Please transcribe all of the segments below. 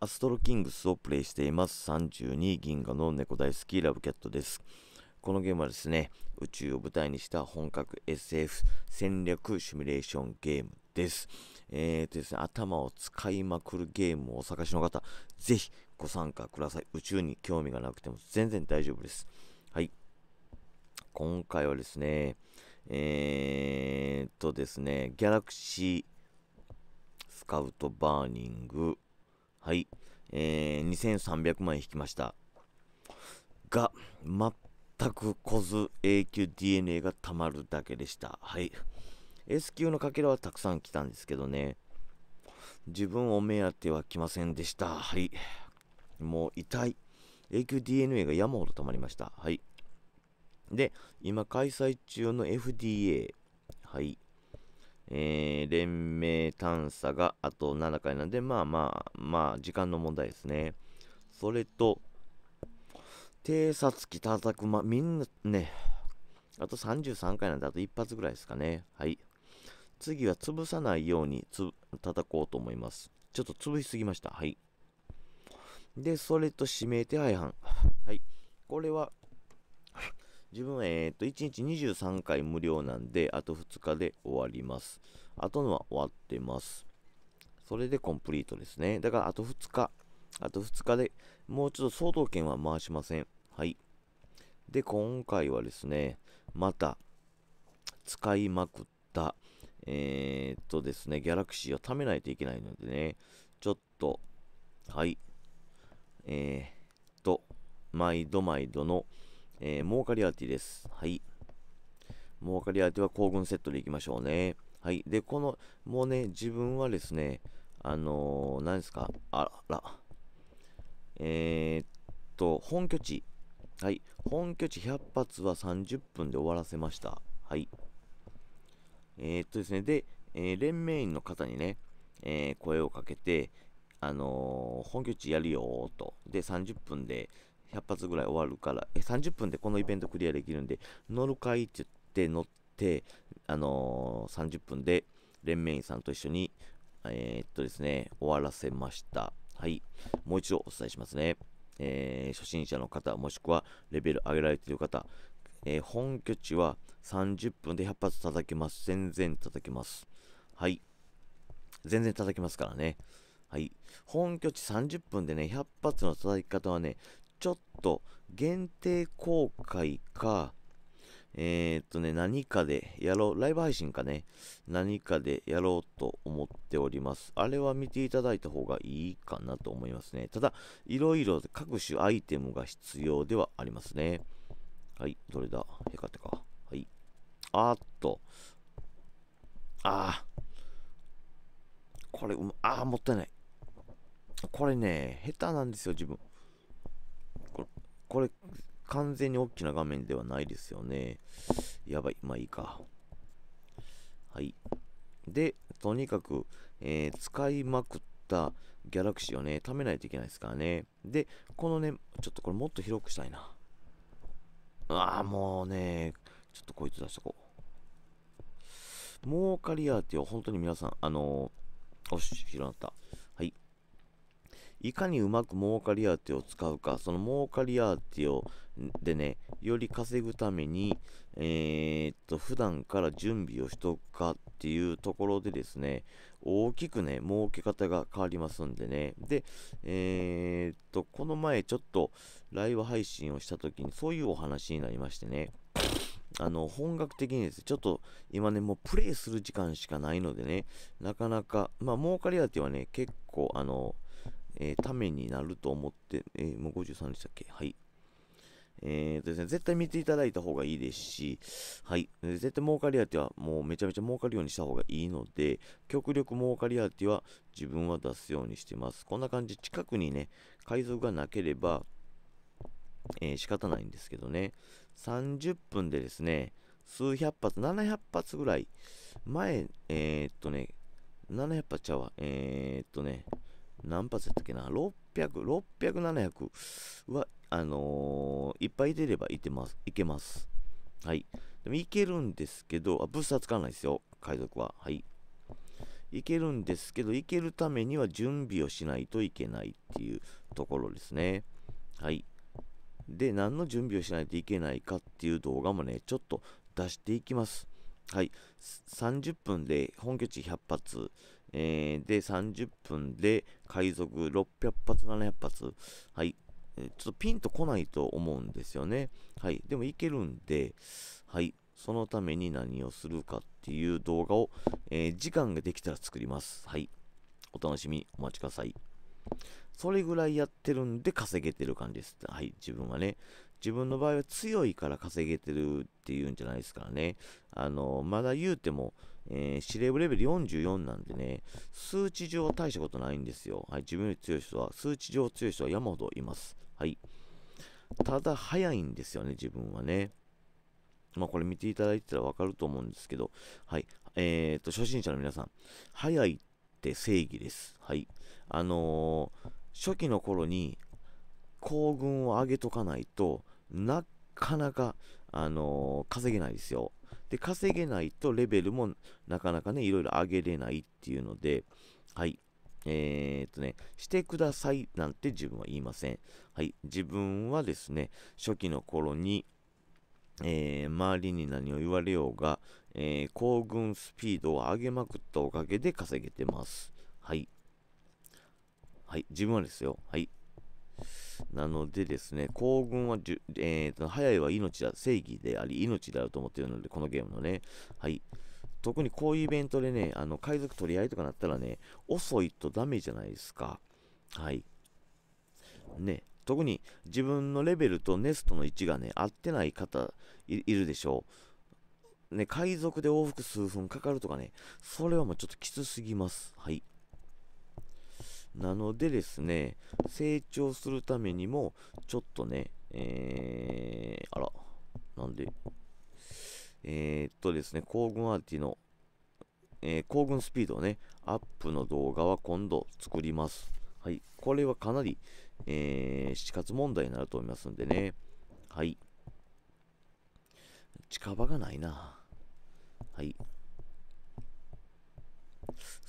アストロキングスをプレイしています。32銀河の猫大好きラブキャットです。このゲームはですね、宇宙を舞台にした本格 SF 戦略シミュレーションゲームです。えーとですね、頭を使いまくるゲームをお探しの方、ぜひご参加ください。宇宙に興味がなくても全然大丈夫です。はい。今回はですね、えーとですね、ギャラクシースカウトバーニングはい、えー、2300万引きました。が、全く来ず A q DNA がたまるだけでした。はい。S 級のかけらはたくさん来たんですけどね。自分お目当ては来ませんでした。はい。もう痛い。A q DNA が山ほどたまりました。はい。で、今開催中の FDA。はい。えー、連盟探査があと7回なんで、まあまあ、まあ、時間の問題ですね。それと、偵察機叩くま、みんなね、あと33回なんで、あと1発ぐらいですかね。はい。次は潰さないようにつ叩こうと思います。ちょっと潰しすぎました。はい。で、それと指名手配犯。はい。これは自分は、えー、と1日23回無料なんで、あと2日で終わります。あとのは終わってます。それでコンプリートですね。だからあと2日、あと2日でもうちょっと相当券は回しません。はい。で、今回はですね、また使いまくった、えー、っとですね、ギャラクシーを貯めないといけないのでね、ちょっと、はい。えー、っと、毎度毎度の、えー、モーカリアティです。はい。モーカリアティは行軍セットでいきましょうね。はい。で、この、もうね、自分はですね、あのー、何ですか、あら、えー、っと、本拠地。はい。本拠地100発は30分で終わらせました。はい。えー、っとですね、で、え連盟員の方にね、え声をかけて、あの本拠地やるよと。で、30分で、100発ぐらい終わるから、30分でこのイベントクリアできるんで、乗るかいって言って乗って、あのー、30分で連盟員さんと一緒に、えー、っとですね、終わらせました。はい。もう一度お伝えしますね。えー、初心者の方、もしくはレベル上げられている方、え本拠地は30分で100発叩けます。全然叩けます。はい。全然叩けますからね。はい。本拠地30分でね、100発の叩き方はね、ちょっと限定公開か、えー、っとね、何かでやろう、ライブ配信かね、何かでやろうと思っております。あれは見ていただいた方がいいかなと思いますね。ただ、いろいろ各種アイテムが必要ではありますね。はい、どれだヘカテか。はい。あーっと。ああ。これ、ああ、もったいない。これね、下手なんですよ、自分。これ、完全に大きな画面ではないですよね。やばい。まあいいか。はい。で、とにかく、えー、使いまくったギャラクシーをね、貯めないといけないですからね。で、このね、ちょっとこれもっと広くしたいな。わぁ、もうね、ちょっとこいつ出しとこう。もうカリアーティを本当に皆さん、あのー、おし、広がった。いかにうまく儲かりアーティを使うか、その儲かりアーティをでね、より稼ぐために、えー、っと、普段から準備をしとくかっていうところでですね、大きくね、儲け方が変わりますんでね。で、えー、っと、この前ちょっとライブ配信をした時にそういうお話になりましてね。あの、本格的にですね、ちょっと今ね、もうプレイする時間しかないのでね、なかなか、まあ、儲かり当てはね、結構、あの、えー、ためになると思って、えー、もう53でしたっけはい。えーとですね、絶対見ていただいた方がいいですし、はい。絶対儲かり当てはもうめちゃめちゃ儲かるようにした方がいいので、極力儲かりアテは自分は出すようにしてます。こんな感じ、近くにね、海賊がなければ、えー、仕方ないんですけどね、30分でですね、数百発、700発ぐらい、前、えー、っとね、700発ちゃうわ、えー、っとね、何発やったっけな、600、600、700は、あのー、いっぱい出ればいてます、いけます。はい。でもいけるんですけど、あ、ブスタはつかないですよ、海賊は。はい。いけるんですけど、いけるためには準備をしないといけないっていうところですね。はい。で、何の準備をしないといけないかっていう動画もね、ちょっと出していきます。はい。30分で本拠地100発、えー、で、30分で海賊600発、700発。はい。ちょっとピンとこないと思うんですよね。はい。でもいけるんで、はい。そのために何をするかっていう動画を、えー、時間ができたら作ります。はい。お楽しみ、お待ちください。それぐらいやってるんで稼げてる感じです。はい、自分はね。自分の場合は強いから稼げてるっていうんじゃないですからね。あの、まだ言うても、えー、司令部レベル44なんでね、数値上大したことないんですよ。はい、自分より強い人は、数値上強い人は山ほどいます。はい。ただ、早いんですよね、自分はね。まあ、これ見ていただいてたらわかると思うんですけど、はい。えー、っと、初心者の皆さん、早いって正義です。はい。あのー、初期の頃に、行軍を上げとかないとなかなか、あのー、稼げないですよ。で、稼げないとレベルもなかなかね、いろいろ上げれないっていうので、はい。えー、っとね、してくださいなんて自分は言いません。はい。自分はですね、初期の頃に、えー、周りに何を言われようが、えー、行軍スピードを上げまくったおかげで稼げてます。はい。はい。自分はですよ。はい。なのでですね、行軍はじゅ、えーと、早いは命だ、正義であり、命であると思っているので、このゲームのね、はい。特にこういうイベントでね、あの、海賊取り合いとかなったらね、遅いとダメじゃないですか。はい。ね、特に自分のレベルとネストの位置がね、合ってない方いるでしょう。ね、海賊で往復数分かかるとかね、それはもうちょっときつすぎます。はい。なのでですね、成長するためにも、ちょっとね、えー、あら、なんで、えー、っとですね、行軍アーティの、えー、行軍スピードをね、アップの動画は今度作ります。はい、これはかなり、えー、死活問題になると思いますんでね、はい。近場がないな。はい。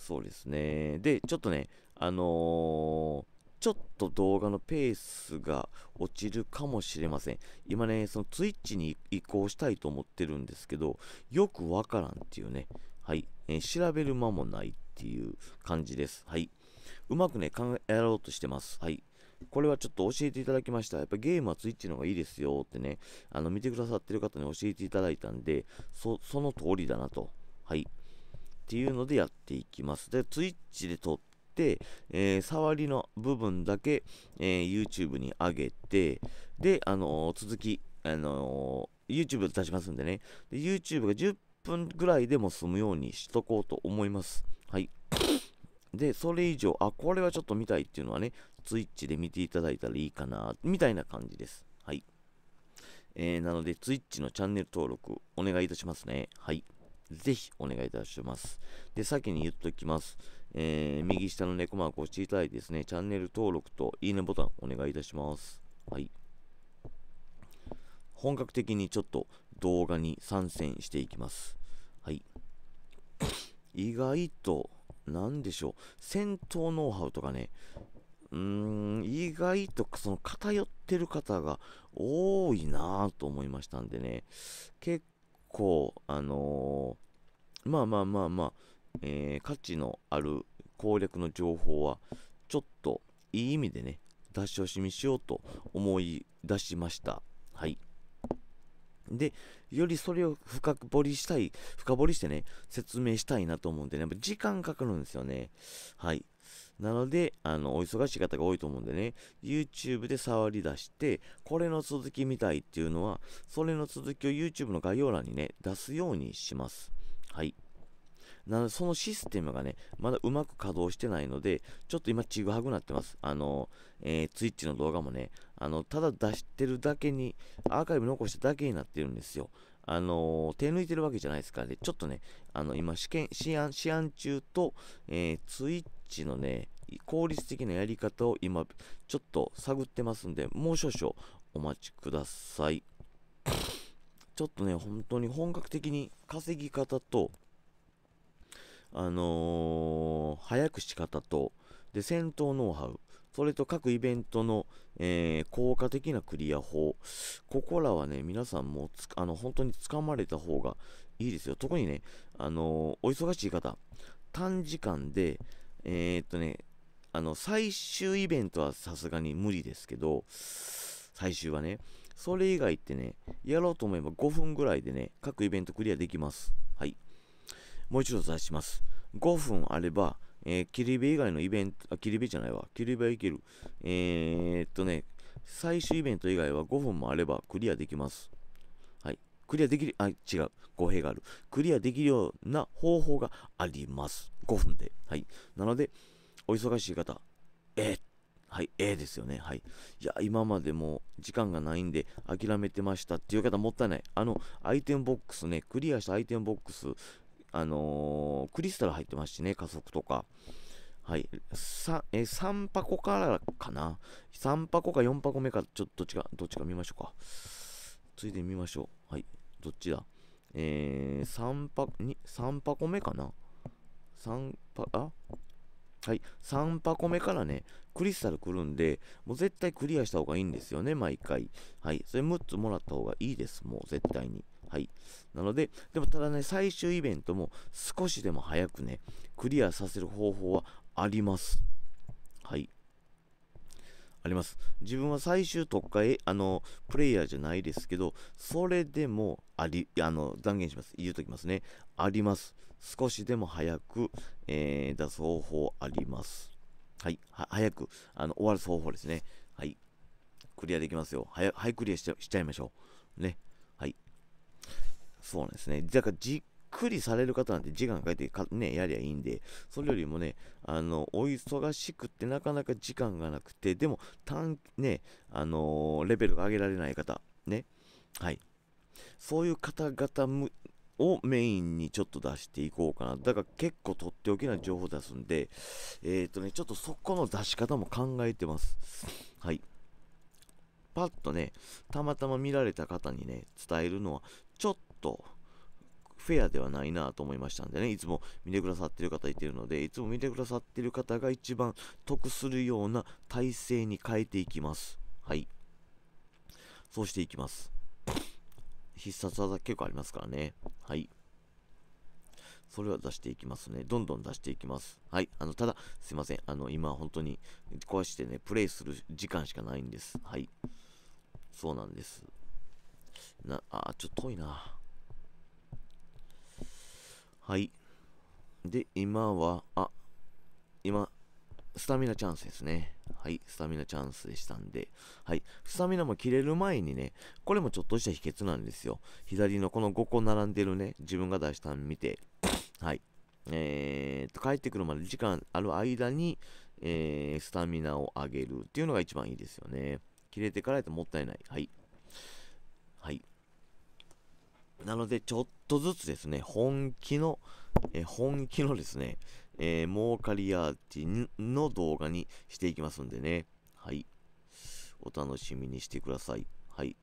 そうですね。で、ちょっとね、あのーちょっと動画のペースが落ちるかもしれません。今ね、その Twitch に移行したいと思ってるんですけど、よくわからんっていうね、はい、えー、調べる間もないっていう感じです。はい。うまくね、考えやろうとしてます。はい。これはちょっと教えていただきました。やっぱゲームは Twitch の方がいいですよってね、あの、見てくださってる方に教えていただいたんで、そ、その通りだなと。はい。っていうのでやっていきます。で、Twitch で撮って、えー、触りの部分だけ、えー、YouTube に上げて、で、あのー、続き、あの YouTube 出しますんでねで。YouTube が10分ぐらいでも済むようにしとこうと思います。はい。で、それ以上、あ、これはちょっと見たいっていうのはね、Twitch で見ていただいたらいいかな、みたいな感じです。はい。えー、なので、Twitch のチャンネル登録、お願いいたしますね。はい。ぜひお願いいたします。で、先に言っときます。えー、右下の猫マークを押していただいてですね、チャンネル登録といいねボタンお願いいたします。はい。本格的にちょっと動画に参戦していきます。はい。意外と、なんでしょう、戦闘ノウハウとかね、うーん、意外とその偏ってる方が多いなぁと思いましたんでね、結構、あのー、まあまあまあまあ、えー、価値のある攻略の情報は、ちょっといい意味でね、出し惜しみしようと思い出しました。はい。で、よりそれを深掘りしたい、深掘りしてね、説明したいなと思うんでね、やっぱ時間かかるんですよね。はい。なので、あの、お忙しい方が多いと思うんでね、YouTube で触り出して、これの続き見たいっていうのは、それの続きを YouTube の概要欄にね、出すようにします。はい。なので、そのシステムがね、まだうまく稼働してないので、ちょっと今、ちぐはぐなってます。あの、えー、Twitch の動画もね、あの、ただ出してるだけに、アーカイブ残しただけになってるんですよ。あのー、手抜いてるわけじゃないですからね、ちょっとね、あの、今、試験、試案、試案中と、えー、ツイッチのね、効率的なやり方を今、ちょっと探ってますんで、もう少々お待ちください。ちょっとね、本当に本格的に稼ぎ方と、あのー、早く仕方と、で、戦闘ノウハウ、それと各イベントの、えー、効果的なクリア法。ここらはね、皆さんもあの本当につかまれた方がいいですよ。特にね、あのー、お忙しい方、短時間で、えー、っとね、あの、最終イベントはさすがに無理ですけど、最終はね、それ以外ってね、やろうと思えば5分ぐらいでね、各イベントクリアできます。はい。もう一度出します。5分あれば、えー、キリビ以外のイベント、あ、キリビじゃないわ。キリビはいける。えー、っとね、最終イベント以外は5分もあればクリアできます。はい。クリアできる、あ、違う。語弊がある。クリアできるような方法があります。5分で。はい。なので、お忙しい方、えー、はい、えー、ですよね。はい。いや、今までも時間がないんで諦めてましたっていう方もったいない。あの、アイテムボックスね、クリアしたアイテムボックス、あのー、クリスタル入ってますしね、加速とか。はい。3, え3箱からかな ?3 箱か4箱目か、ちょっとどっちか、どっちか見ましょうか。ついで見ましょう。はい。どっちだえー、3箱、に、3箱目かな ?3 箱、あはい。3箱目からね、クリスタル来るんで、もう絶対クリアした方がいいんですよね、毎回。はい。それ6つもらった方がいいです、もう絶対に。はい。なので、でもただね、最終イベントも少しでも早くね、クリアさせる方法はあります。はい。あります。自分は最終特化へ、あの、プレイヤーじゃないですけど、それでも、あり、あの、断言します。言うときますね。あります。少しでも早く、えー、出す方法あります。はい。は早く、あの、終わる方法ですね。はい。クリアできますよ。早、い、クリアしちゃいましょう。ね。そうなんですね。だからじっくりされる方なんて時間かけてか、ね、やりゃいいんで、それよりもね、あの、お忙しくってなかなか時間がなくて、でも、短、ね、あのー、レベルが上げられない方、ね、はい。そういう方々をメインにちょっと出していこうかな。だから結構とっておきな情報出すんで、えっ、ー、とね、ちょっとそこの出し方も考えてます。はい。パッとね、たまたま見られた方にね、伝えるのは、ちょっとフェアではないなと思いましたんでね、いつも見てくださってる方いてるので、いつも見てくださってる方が一番得するような体制に変えていきます。はい。そうしていきます。必殺技結構ありますからね。はい。それは出していきますね。どんどん出していきます。はい。あの、ただ、すいません。あの、今、本当に、壊してね、プレイする時間しかないんです。はい。そうなんです。な、あ、ちょっと遠いな。はい。で、今は、あ、今、スタミナチャンスですね。はい、スタミナチャンスでしたんで、はい、スタミナも切れる前にね、これもちょっとした秘訣なんですよ。左のこの5個並んでるね、自分が出したの見て、はい、えー、と、帰ってくるまで時間ある間に、えー、スタミナを上げるっていうのが一番いいですよね。切れてからやともったいない。はい。なので、ちょっとずつですね、本気の、え本気のですね、えー、儲かりアーティの動画にしていきますんでね。はい。お楽しみにしてください。はい。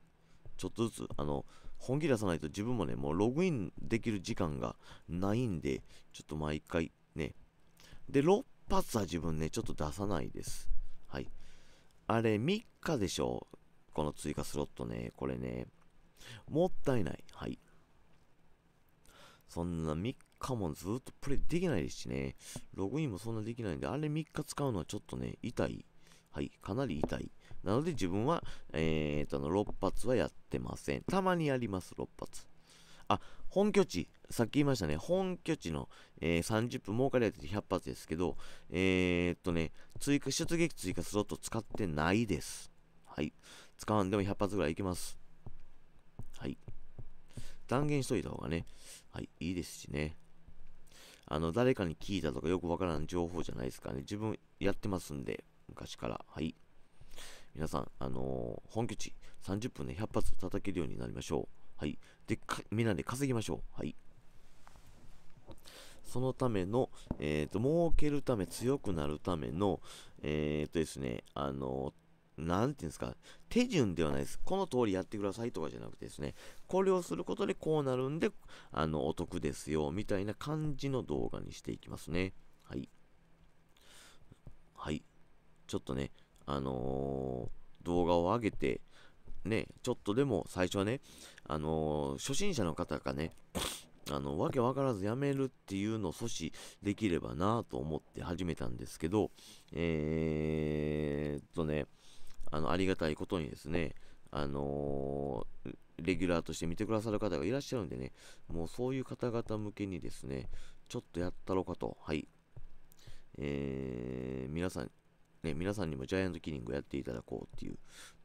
ちょっとずつ、あの、本気出さないと自分もね、もうログインできる時間がないんで、ちょっと毎回ね。で、6発は自分ね、ちょっと出さないです。はい。あれ、3日でしょこの追加スロットね、これね。もったいない。はい。そんな3日もずっとプレイできないですしね、ログインもそんなできないんで、あれ3日使うのはちょっとね、痛い。はい、かなり痛い。なので自分は、えー、っと、6発はやってません。たまにやります、6発。あ、本拠地、さっき言いましたね、本拠地の、えー、30分儲かりやってて100発ですけど、えー、っとね、追加、出撃追加スロット使ってないです。はい。使わんでも100発ぐらいいけます。はい。断言しといた方がね、はい、いいですしね。あの、誰かに聞いたとかよくわからん情報じゃないですかね。自分やってますんで、昔から。はい。皆さん、あのー、本拠地30分で100発叩けるようになりましょう。はい。で、みんなで稼ぎましょう。はい。そのための、えっ、ー、と、儲けるため、強くなるための、えっ、ー、とですね、あのーなんていうんですか、手順ではないです。この通りやってくださいとかじゃなくてですね、これをすることでこうなるんで、あの、お得ですよ、みたいな感じの動画にしていきますね。はい。はい。ちょっとね、あのー、動画を上げて、ね、ちょっとでも最初はね、あのー、初心者の方がね、あの、わけわからずやめるっていうのを阻止できればなと思って始めたんですけど、えー、っとね、あの、ありがたいことにですね、あのー、レギュラーとして見てくださる方がいらっしゃるんでね、もうそういう方々向けにですね、ちょっとやったろうかと、はい。えー、皆さん、ね、皆さんにもジャイアントキリングやっていただこうっていう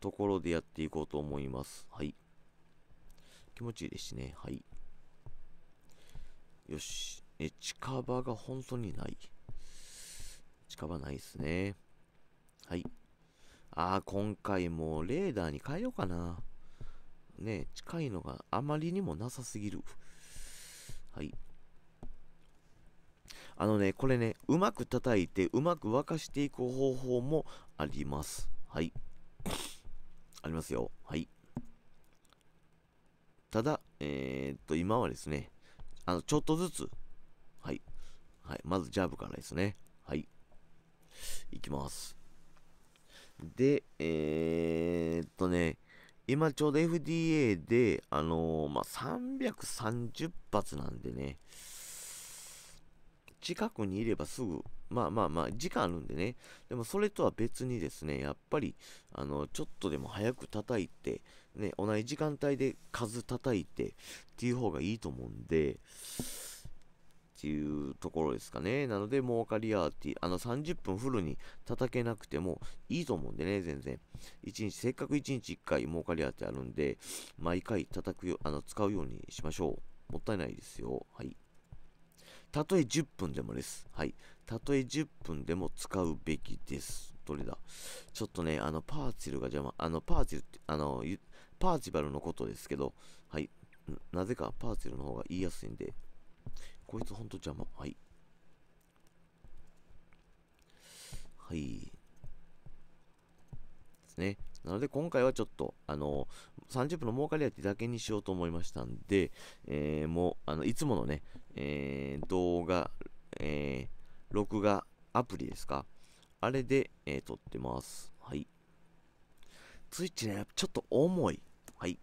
ところでやっていこうと思います。はい。気持ちいいですしね、はい。よし。え、近場が本当にない。近場ないですね。はい。ああ、今回もレーダーに変えようかな。ね、近いのがあまりにもなさすぎる。はい。あのね、これね、うまく叩いて、うまく沸かしていく方法もあります。はい。ありますよ。はい。ただ、えー、っと、今はですね、あの、ちょっとずつ、はい。はい。まず、ジャブからですね。はい。いきます。で、えー、っとね、今ちょうど FDA で、あのー、まあ、330発なんでね、近くにいればすぐ、まあまあまあ、時間あるんでね、でもそれとは別にですね、やっぱり、あの、ちょっとでも早く叩いて、ね、同じ時間帯で数叩いてっていう方がいいと思うんで、っていうところですかね。なので、儲かりアーティ、あの30分フルに叩けなくてもいいと思うんでね、全然。1日、せっかく1日1回儲かりアーティあるんで、毎回叩くよ、あの、使うようにしましょう。もったいないですよ。はい。たとえ10分でもです。はい。たとえ10分でも使うべきです。どれだちょっとね、あの、パーチルが邪魔、あの、パーチルって、あの、パーチバルのことですけど、はい。なぜかパーチルの方が言いやすいんで、こいつほんと邪魔。はい。はい。ですね。なので今回はちょっと、あの、30分の儲かりってだけにしようと思いましたんで、えー、もう、あの、いつものね、えー、動画、えー、録画アプリですか。あれで、えー、撮ってます。はい。ツイッチね、ちょっと重い。はい。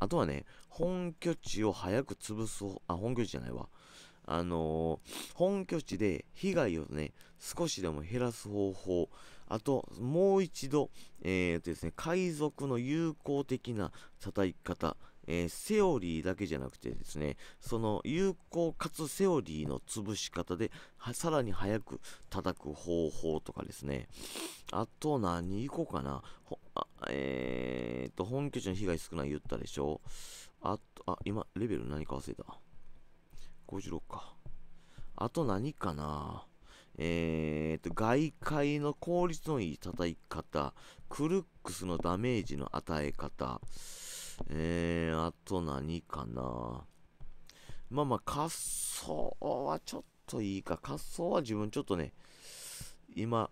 あとはね、本拠地を早く潰す、あ、本拠地じゃないわ。あのー、本拠地で被害をね、少しでも減らす方法、あと、もう一度、えー、とですね、海賊の友好的な叩き方、えー、セオリーだけじゃなくてですね、その有効かつセオリーの潰し方で、さらに早く叩く方法とかですね、あと何行こうかな。えー、と、本拠地の被害少ない言ったでしょ。あと、あ、今、レベル何か忘れた。56か。あと何かな。えー、と、外界の効率のいい叩き方、クルックスのダメージの与え方、えー、あと何かな。まあまあ、滑走はちょっといいか。滑走は自分ちょっとね、今、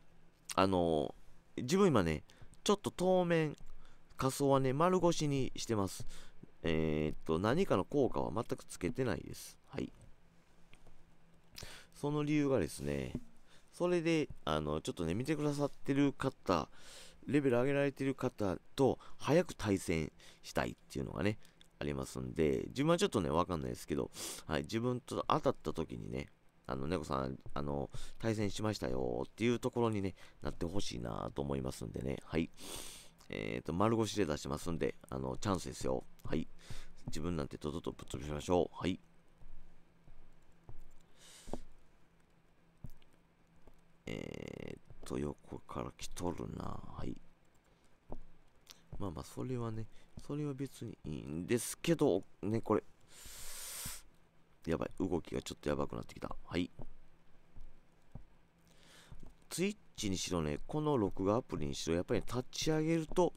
あのー、自分今ね、ちょっと当面、仮走はね、丸腰にしてます。えー、っと、何かの効果は全くつけてないです。はい。その理由がですね、それで、あの、ちょっとね、見てくださってる方レベル上げられてる方と早く対戦したいっていうのがね、ありますんで、自分はちょっとね、わかんないですけど、はい、自分と当たった時にね、あの、猫さん、あの、対戦しましたよっていうところにね、なってほしいなと思いますんでね、はい。えっ、ー、と、丸腰で出してますんで、あの、チャンスですよ。はい。自分なんてとととぶっ飛びしましょう。はい。えー、と横から来とるな。はい。まあまあ、それはね、それは別にいいんですけど、ね、これ。やばい。動きがちょっとやばくなってきた。はい。ツイッチにしろね、この録画アプリにしろ、やっぱり、ね、立ち上げると、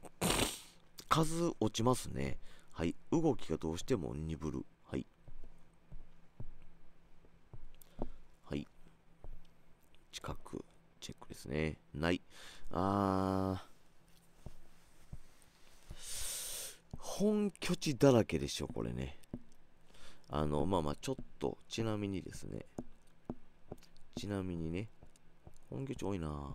数落ちますね。はい。動きがどうしても鈍る。はい。はい。近く。チェックですね。ない。あー。本拠地だらけでしょ、これね。あの、まあまあ、ちょっと、ちなみにですね。ちなみにね。本拠地多いな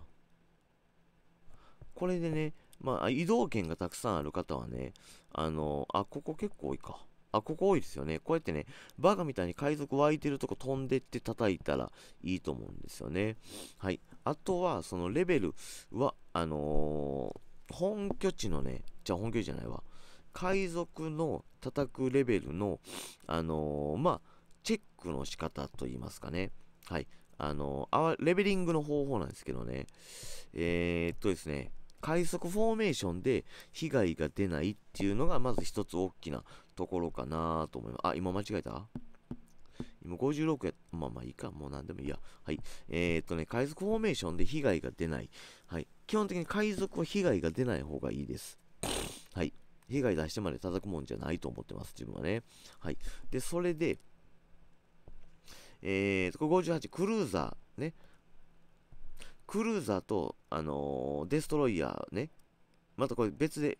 これでね、まあ、移動券がたくさんある方はね、あの、あ、ここ結構多いか。あ、ここ多いですよね。こうやってね、バカみたいに海賊湧いてるとこ飛んでって叩いたらいいと思うんですよね。はい。あとは、そのレベルは、あのー、本拠地のね、じゃあ本拠地じゃないわ、海賊の叩くレベルの、あのー、まあ、チェックの仕方といいますかね。はい。あのー、レベリングの方法なんですけどね。えー、っとですね、快速フォーメーションで被害が出ないっていうのがまず一つ大きなところかなと思います。あ、今間違えた今56や、まあまあいいか、もう何でもいいや。はい。えー、っとね、海賊フォーメーションで被害が出ない。はい。基本的に海賊は被害が出ない方がいいです。はい。被害出してまで叩くもんじゃないと思ってます、自分はね。はい。で、それで、えー、と、58、クルーザー、ね。クルーザーと、あのー、デストロイヤーね。またこれ別で、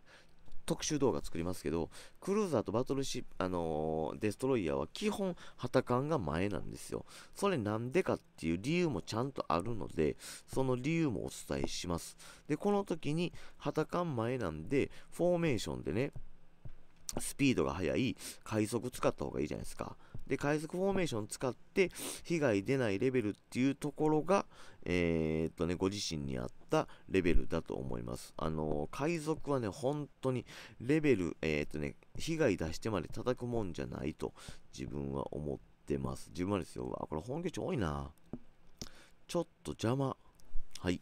特集動画作りますけど、クルーザーとバトルシップ、あのー、デストロイヤーは基本、旗艦が前なんですよ。それなんでかっていう理由もちゃんとあるので、その理由もお伝えします。で、この時に、旗艦前なんで、フォーメーションでね、スピードが速い、快速使った方がいいじゃないですか。で、海賊フォーメーション使って被害出ないレベルっていうところが、えー、っとね、ご自身に合ったレベルだと思います。あの、海賊はね、本当にレベル、えー、っとね、被害出してまで叩くもんじゃないと自分は思ってます。自分はですよ。あ、これ本拠地多いな。ちょっと邪魔。はい。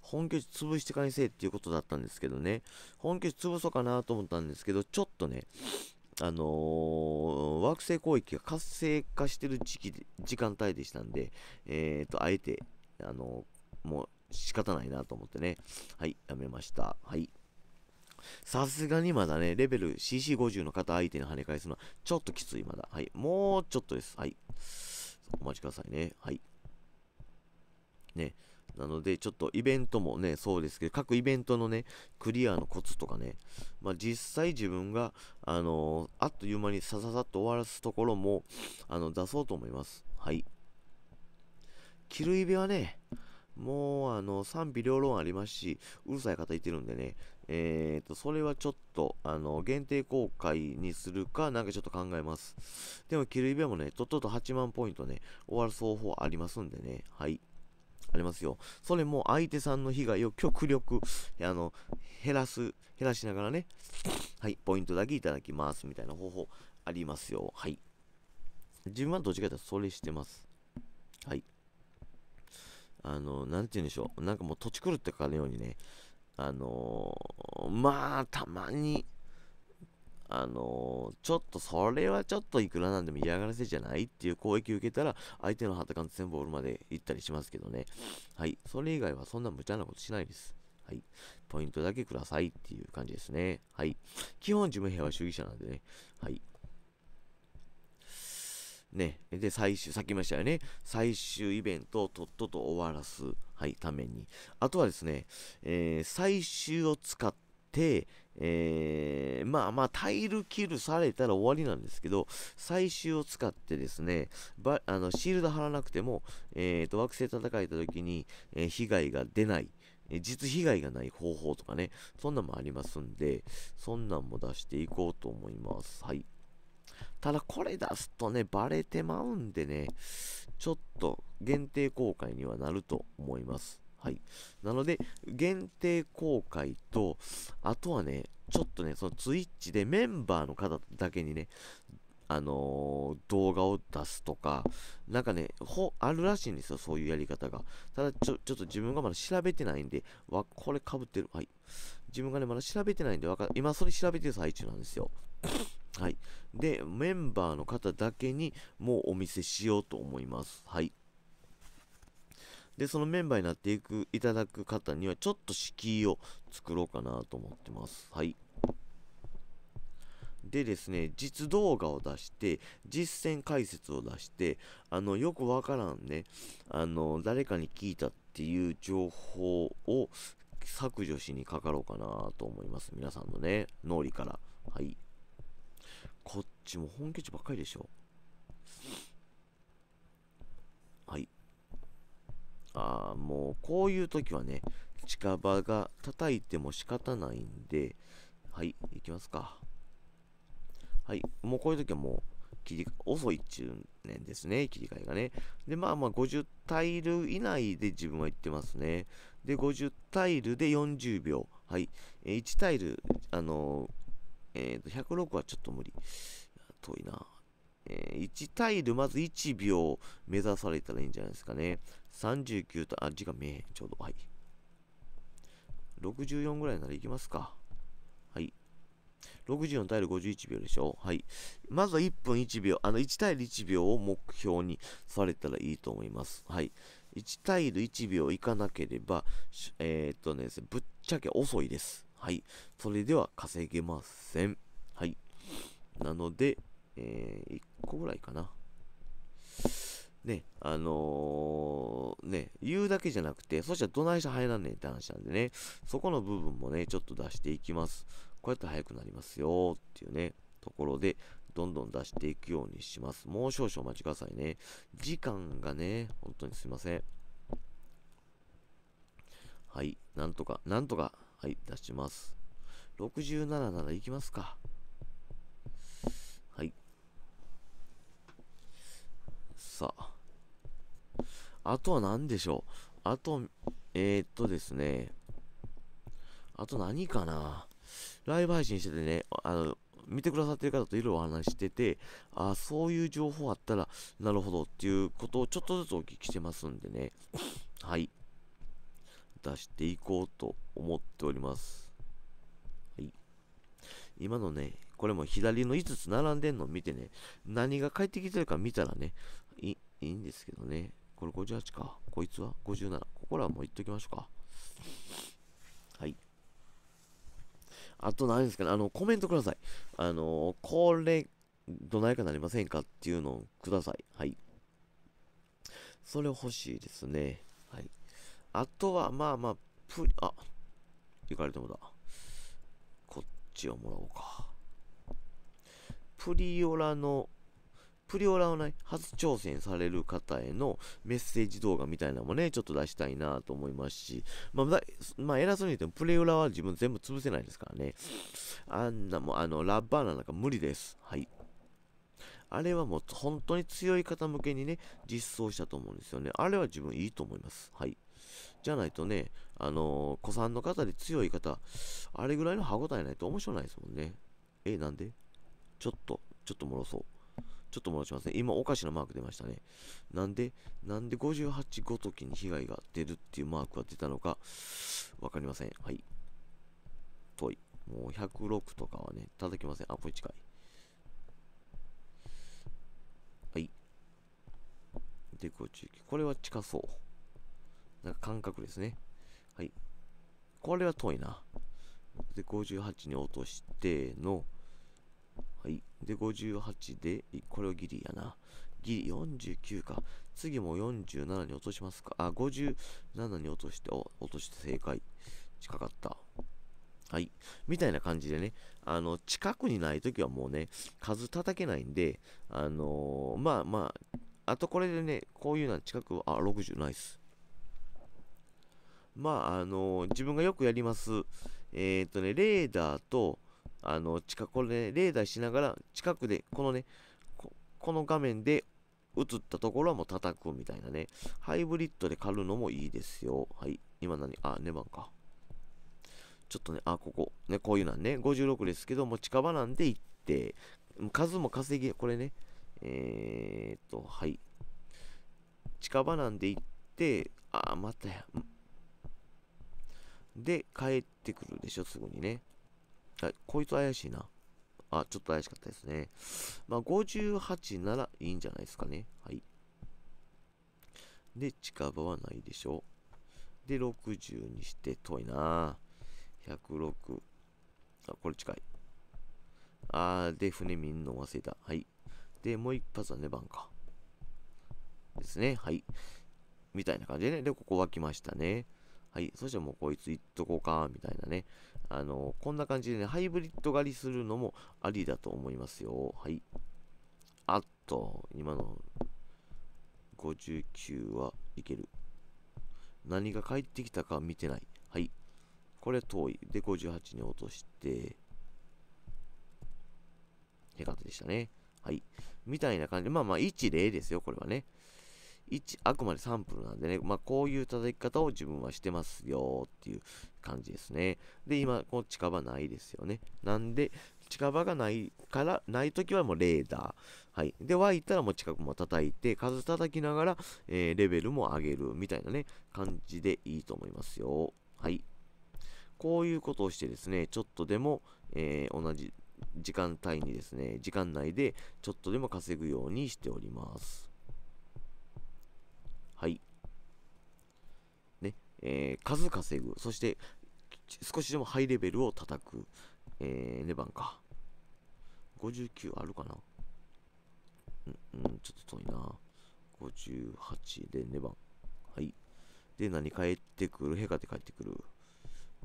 本拠地潰してかにせえっていうことだったんですけどね。本拠地潰そうかなと思ったんですけど、ちょっとね、あのー、惑星攻撃が活性化してる時期で、時間帯でしたんで、えっ、ー、と、あえて、あのー、もう仕方ないなと思ってね、はい、やめました。はい。さすがにまだね、レベル CC50 の方相手に跳ね返すのはちょっときついまだ。はい、もうちょっとです。はい。お待ちくださいね。はい。ね。なので、ちょっとイベントもね、そうですけど、各イベントのね、クリアのコツとかね、まあ、実際自分が、あのー、あっという間にさささっと終わらすところも、あの、出そうと思います。はい。キルイベはね、もう、あの、賛否両論ありますし、うるさい方いてるんでね、えっ、ー、と、それはちょっと、あの、限定公開にするか、なんかちょっと考えます。でも、キルイベもね、とっとと8万ポイントね、終わる方法ありますんでね、はい。ありますよ。それも相手さんの被害を極力、あの、減らす、減らしながらね、はい、ポイントだけいただきます、みたいな方法ありますよ。はい。自分はどっちかというとそれしてます。はい。あの、なんて言うんでしょう。なんかもう土地狂ってかのようにね、あのー、まあ、たまに、あのー、ちょっとそれはちょっといくらなんでも嫌がらせじゃないっていう攻撃を受けたら、相手の旗艦全ボールまで行ったりしますけどね。はい。それ以外はそんな無茶なことしないです。はい。ポイントだけくださいっていう感じですね。はい。基本事務兵は主義者なんでね。はい。ね。で、最終、さっき言いましたよね。最終イベントをとっとと終わらす、はい、ために。あとはですね、えー、最終を使って、えー、まあまあ、タイルキルされたら終わりなんですけど、最終を使ってですね、ばあのシールド貼らなくても、えーと、惑星戦えた時に、えー、被害が出ない、えー、実被害がない方法とかね、そんなんもありますんで、そんなんも出していこうと思います。はい。ただこれ出すとね、バレてまうんでね、ちょっと限定公開にはなると思います。はい。なので、限定公開と、あとはね、ちょっとね、そのツイッチでメンバーの方だけにね、あのー、動画を出すとか、なんかね、ほ、あるらしいんですよ、そういうやり方が。ただ、ちょ、ちょっと自分がまだ調べてないんで、わ、これかぶってる。はい。自分がね、まだ調べてないんで、わか、今それ調べてる最中なんですよ。はい。で、メンバーの方だけに、もうお見せしようと思います。はい。で、そのメンバーになっていく、いただく方には、ちょっと敷居を作ろうかなと思ってます。はい。でですね、実動画を出して、実践解説を出して、あの、よくわからんね、あの、誰かに聞いたっていう情報を削除しにかかろうかなと思います。皆さんのね、脳裏から。はい。こっちも本拠地ばっかりでしょ。あもうこういう時はね、近場が叩いても仕方ないんで、はい、いきますか。はい、もうこういう時はもう切り遅いっちゅうねんですね、切り替えがね。で、まあまあ50タイル以内で自分は行ってますね。で、50タイルで40秒。はい、え1タイル、あのえー、と106はちょっと無理。遠いな。え1タイルまず1秒目指されたらいいんじゃないですかね。39と、あ、字が見えへん、ちょうど。はい。64ぐらいならいきますか。はい。64対51秒でしょはい。まずは1分1秒、あの、1対1秒を目標にされたらいいと思います。はい。1対1秒いかなければ、えー、っとね、ぶっちゃけ遅いです。はい。それでは稼げません。はい。なので、えー、1個ぐらいかな。ね、あのー、ね、言うだけじゃなくて、そしたらどないして入らんねんって話なんでね、そこの部分もね、ちょっと出していきます。こうやって速くなりますよっていうね、ところで、どんどん出していくようにします。もう少々お待ちくださいね。時間がね、本当にすいません。はい、なんとか、なんとか、はい、出します。67なら行きますか。さ。あとは何でしょう。あと、えー、っとですね。あと何かな。ライブ配信しててね、あの、見てくださってる方といろいろお話してて、あそういう情報あったら、なるほどっていうことをちょっとずつお聞きしてますんでね。はい。出していこうと思っております。はい。今のね、これも左の5つ並んでんの見てね、何が返ってきてるか見たらね、いいんですけどね。これ58か。こいつは ?57。ここらはもう言っときましょうか。はい。あと何ですかね。あの、コメントください。あの、これ、どないかなりませんかっていうのをください。はい。それ欲しいですね。はい。あとは、まあまあ、プリ、あ、行かれてもだ。こっちをもらおうか。プリオラのプリオラをね、初挑戦される方へのメッセージ動画みたいなのもね、ちょっと出したいなと思いますし、まあ、まあ、偉そうに言っても、プリオラは自分全部潰せないですからね。あんなもう、あの、ラッバーなんか無理です。はい。あれはもう本当に強い方向けにね、実装したと思うんですよね。あれは自分いいと思います。はい。じゃないとね、あのー、子さんの方で強い方、あれぐらいの歯応えないと面白ないですもんね。え、なんでちょっと、ちょっともろそう。ちょっと戻しますね。今、おかしなマーク出ましたね。なんで、なんで58ごときに被害が出るっていうマークが出たのか、わかりません。はい。遠い。もう106とかはね、叩きません。アポ1回。はい。で、59。これは近そう。なんか感覚ですね。はい。これは遠いな。で、58に落としての、で、58で、これをギリやな。ギリ49か。次も47に落としますか。あ、57に落として、お、落として正解。近かった。はい。みたいな感じでね、あの、近くにないときはもうね、数叩けないんで、あのー、まあまあ、あとこれでね、こういうのは近く、あ、60ナイス。まあ、あのー、自分がよくやります、えっ、ー、とね、レーダーと、あの、近く、これ、ね、レーダーしながら、近くで、このねこ、この画面で映ったところはもう叩くみたいなね。ハイブリッドで狩るのもいいですよ。はい。今何あ、ネバンか。ちょっとね、あ、ここ。ね、こういうなんね。56ですけども、近場なんで行って、数も稼げ、これね。えー、っと、はい。近場なんで行って、あ、またや。で、帰ってくるでしょ、すぐにね。はい、こいつ怪しいな。あ、ちょっと怪しかったですね。まあ、58ならいいんじゃないですかね。はい。で、近場はないでしょう。で、60にして遠いな。106。あ、これ近い。あー、で、船見んの忘れた。はい。で、もう一発は粘バンか。ですね。はい。みたいな感じでね。で、ここ湧きましたね。はい。そしたらもうこいつ行っとこうか、みたいなね。あのこんな感じでね、ハイブリッド狩りするのもありだと思いますよ。はい。あっと、今の59はいける。何が返ってきたか見てない。はい。これ遠い。で、58に落として、かっテでしたね。はい。みたいな感じで、まあまあ、1、0ですよ、これはね。1、あくまでサンプルなんでね、まあ、こういう叩き方を自分はしてますよっていう感じですね。で、今、こう近場ないですよね。なんで、近場がないから、ないときはもうレーダー。はい。で、湧いたらもう近くも叩いて、数叩きながら、えー、レベルも上げるみたいなね、感じでいいと思いますよ。はい。こういうことをしてですね、ちょっとでも、えー、同じ時間帯にですね、時間内でちょっとでも稼ぐようにしております。はい。えー、数稼ぐ、そして少しでもハイレベルを叩く、えー、レバンか。59あるかなうん、うん、ちょっと遠いな。58で値バン。はい。で、何帰ってくるヘカで帰ってくる。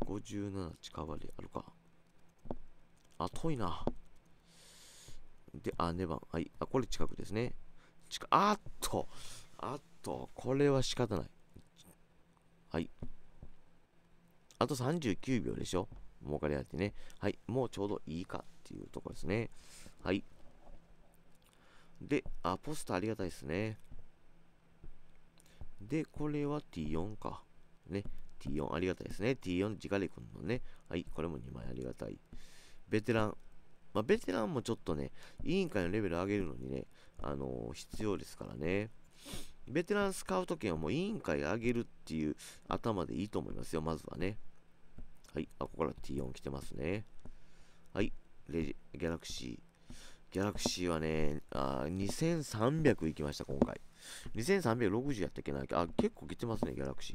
57近場であるか。あ、遠いな。で、あ、ネバン。はい。あ、これ近くですね。近、あっと。あっと。これは仕方ない。あと39秒でしょもうかり合ってね。はい。もうちょうどいいかっていうところですね。はい。で、あ、ポストありがたいですね。で、これは T4 か。ね。T4 ありがたいですね。T4 直でくんのね。はい。これも2枚ありがたい。ベテラン。まあ、ベテランもちょっとね、委員会のレベル上げるのにね、あのー、必要ですからね。ベテランスカウト権をもう委員会あげるっていう頭でいいと思いますよ、まずはね。はい、あ、ここから T4 来てますね。はい、レジ、ギャラクシー。ギャラクシーはね、あ2300いきました、今回。2360やったっけないあ、結構来てますね、ギャラクシ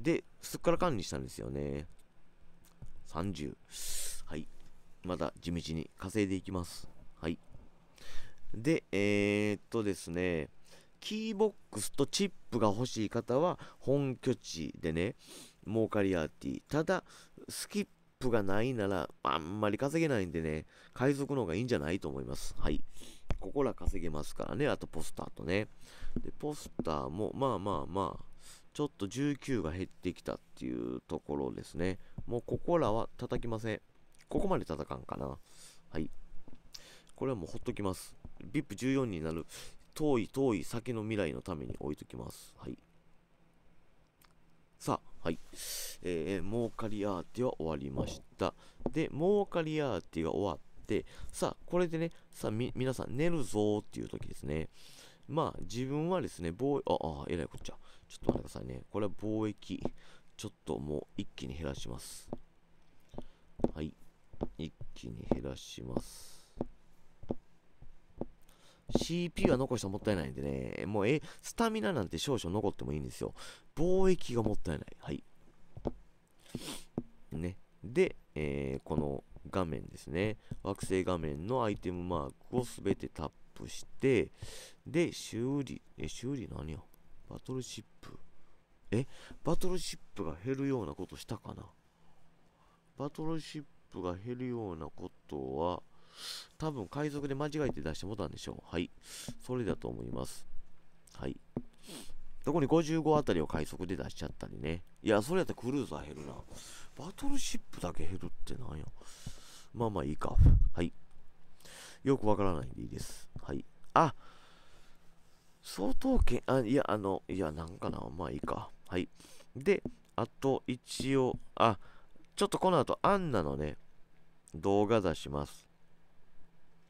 ー。で、すっからかんにしたんですよね。30。はい。まだ地道に稼いでいきます。はい。で、えー、っとですね、キーボックスとチップが欲しい方は本拠地でね、儲かりアーティー。ただ、スキップがないならあんまり稼げないんでね、海賊の方がいいんじゃないと思います。はい。ここら稼げますからね、あとポスターとね。で、ポスターも、まあまあまあ、ちょっと19が減ってきたっていうところですね。もうここらは叩きません。ここまで叩かんかな。はい。これはもうほっときます。VIP14 になる。遠い遠い先の未来のために置いときます。はい。さあ、はい。えー、儲かりアーティは終わりました。で、儲かりアーティが終わって、さあ、これでね、さあ、み、皆さん寝るぞーっていう時ですね。まあ、自分はですね、貿あ、あ、えらいこっちゃ。ちょっと待ってくださいね。これは貿易。ちょっともう一気に減らします。はい。一気に減らします。CPU は残したらもったいないんでね、もうえ、スタミナなんて少々残ってもいいんですよ。貿易がもったいない。はい。ね。で、えー、この画面ですね。惑星画面のアイテムマークをすべてタップして、で、修理、え、修理何やバトルシップ。え、バトルシップが減るようなことしたかなバトルシップが減るようなことは、多分海賊で間違えて出してもたんでしょう。はい。それだと思います。はい。特に55あたりを快速で出しちゃったりね。いや、それやったらクルーザー減るな。バトルシップだけ減るってなんや。まあまあいいか。はい。よくわからないんでいいです。はい。あ相当けあ、いや、あの、いや、なんかな。まあいいか。はい。で、あと一応、あ、ちょっとこの後、アンナのね、動画出します。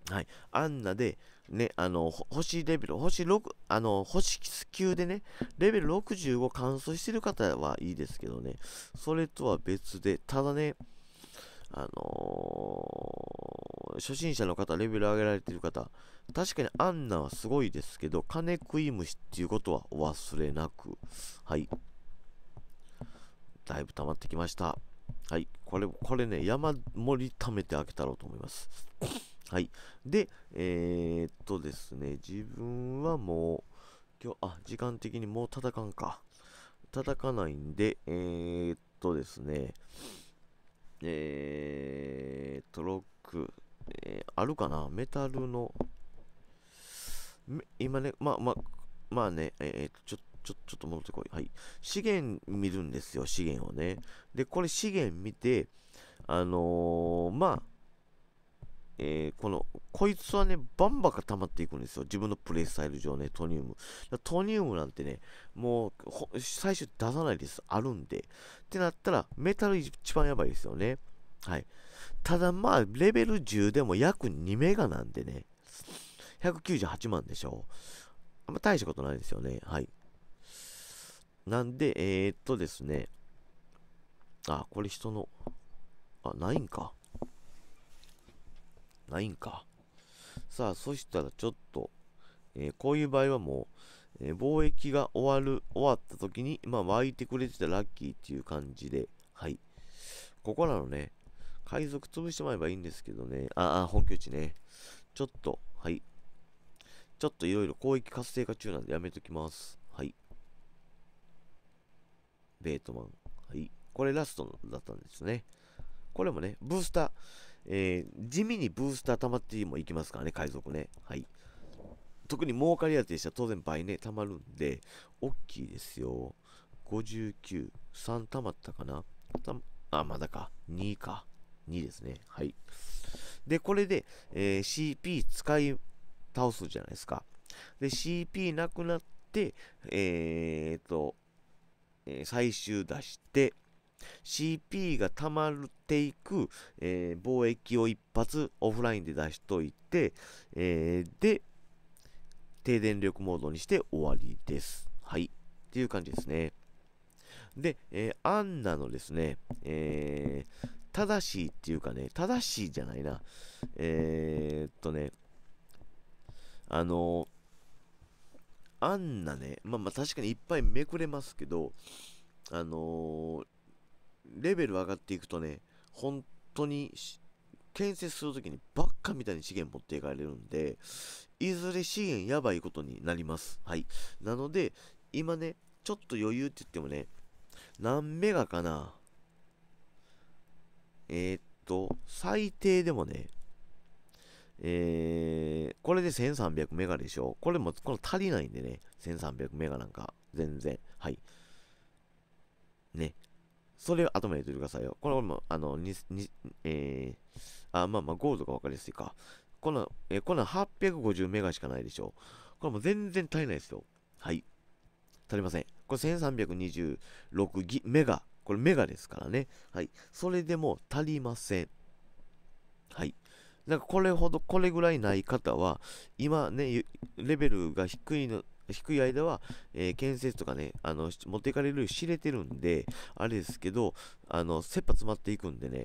はい、アンナで、ね、あの、星レベル、星6、あの、星9でね、レベル65完走してる方はいいですけどね、それとは別で、ただね、あのー、初心者の方、レベル上げられてる方、確かにアンナはすごいですけど、金食い虫っていうことはお忘れなく、はい。だいぶ溜まってきました。はい、これ、これね、山盛り貯めてあげたろうと思います。はい。で、えー、っとですね、自分はもう、今日、あ、時間的にもう叩かんか。叩かないんで、えー、っとですね、えー、っと、ロック、えー、あるかなメタルの、今ね、まあまあ、まあね、えー、っと、ちょっと、ちょ、ちょっと戻ってこい。はい。資源見るんですよ、資源をね。で、これ資源見て、あのー、まあ、えー、この、こいつはね、バンバカ溜まっていくんですよ。自分のプレイスタイル上ね、トニウム。トニウムなんてね、もう、最初出さないです。あるんで。ってなったら、メタル一番やばいですよね。はい。ただまあ、レベル10でも約2メガなんでね、198万でしょ。う。あんま大したことないですよね。はい。なんで、えー、っとですね。あ、これ人の、あ、ないんか。ないんか。さあ、そしたらちょっと、えー、こういう場合はもう、えー、貿易が終わる、終わった時に、まあ、湧いてくれてたラッキーっていう感じで、はい。ここなのね、海賊潰してまえばいいんですけどね、ああ、本拠地ね。ちょっと、はい。ちょっといろいろ広域活性化中なんでやめときます。はい。ベートマン。はい。これラストだったんですね。これもね、ブースター。えー、地味にブースター溜まってもいきますからね、海賊ね。はい。特に儲かりやすいしたら当然倍ね、溜まるんで、大きいですよ。59、3溜まったかなたあ、まだか。2か。2ですね。はい。で、これで、えー、CP 使い倒すじゃないですか。で、CP なくなって、えー、っと、えー、最終出して、CP が溜まっていく、えー、貿易を一発オフラインで出しといて、えー、で、低電力モードにして終わりです。はい。っていう感じですね。で、えー、アンナのですね、えー、正しいっていうかね、正しいじゃないな。えー、っとね、あのあんなね、まあまあ確かにいっぱいめくれますけど、あのー、レベル上がっていくとね、本当に、建設するときにばっかみたいに資源持っていかれるんで、いずれ資源やばいことになります。はい。なので、今ね、ちょっと余裕って言ってもね、何メガかなえー、っと、最低でもね、えー、これで1300メガでしょ。これも、この足りないんでね、1300メガなんか、全然。はい。ね。それをまで入れてくださいよ。これも、あの、に、に、えー、あ、まあまあ、ゴールドがかりやすいか。この、えー、この850メガしかないでしょ。これも全然足りないですよ。はい。足りません。これ1326ギメガ。これメガですからね。はい。それでも足りません。はい。なんかこれほど、これぐらいない方は、今ね、レベルが低いの、低い間は、えー、建設とかね、あの、持っていかれる知れてるんで、あれですけど、あの、切羽詰まっていくんでね、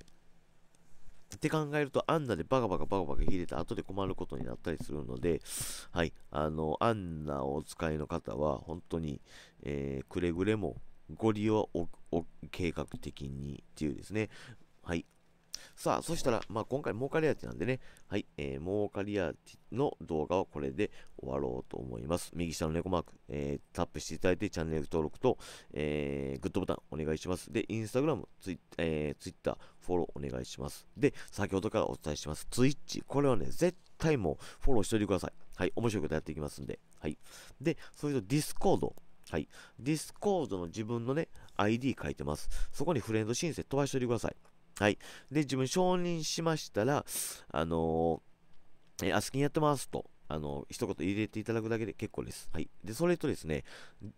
って考えると、アンナでバカバカバカバカ入れた後で困ることになったりするので、はい、あの、アンナをお使いの方は、本当に、えー、くれぐれも、ご利用を計画的にっていうですね、はい、さあ、そしたら、まあ、今回、儲かりアーティなんでね、はい、えー、儲かりアーティの動画はこれで終わろうと思います。右下の猫マーク、えー、タップしていただいて、チャンネル登録と、えー、グッドボタンお願いします。で、インスタグラム、ツイッ、えー、ツイッター、フォローお願いします。で、先ほどからお伝えします、ツイッチ、これはね、絶対もうフォローしておいてください。はい、面白いことやっていきますんで、はい。で、それとディスコード、はい。ディスコードの自分のね、ID 書いてます。そこにフレンド申請飛ばしておいてください。はい。で、自分承認しましたら、あのー、えアスキンやってますと、あのー、一言入れていただくだけで結構です。はい。で、それとですね、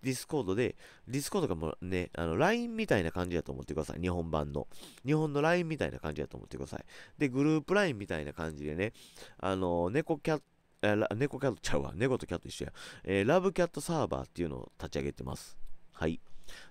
ディスコードで、ディスコードがもうね、あの、LINE みたいな感じだと思ってください。日本版の。日本の LINE みたいな感じだと思ってください。で、グループ LINE みたいな感じでね、あのー、猫キャット、え猫キャットちゃうわ。猫とキャット一緒や。えー、ラブキャットサーバーっていうのを立ち上げてます。はい。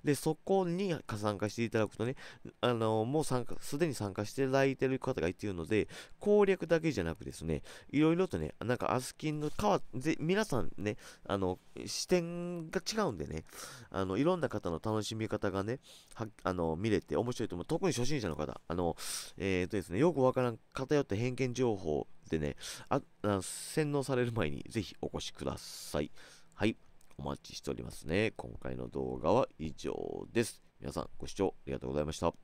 で、そこに参加していただくとね、あの、もう参加、すでに参加していただいている方がいているので、攻略だけじゃなくですね、いろいろとね、なんかアスキンの変わで、皆さんね、あの、視点が違うんでね、あの、いろんな方の楽しみ方がね、はあの、見れて面白いと思う。特に初心者の方、あの、えっ、ー、とですね、よくわからん、偏った偏見情報でね、あ洗脳される前にぜひお越しください。はい。お待ちしておりますね。今回の動画は以上です。皆さんご視聴ありがとうございました。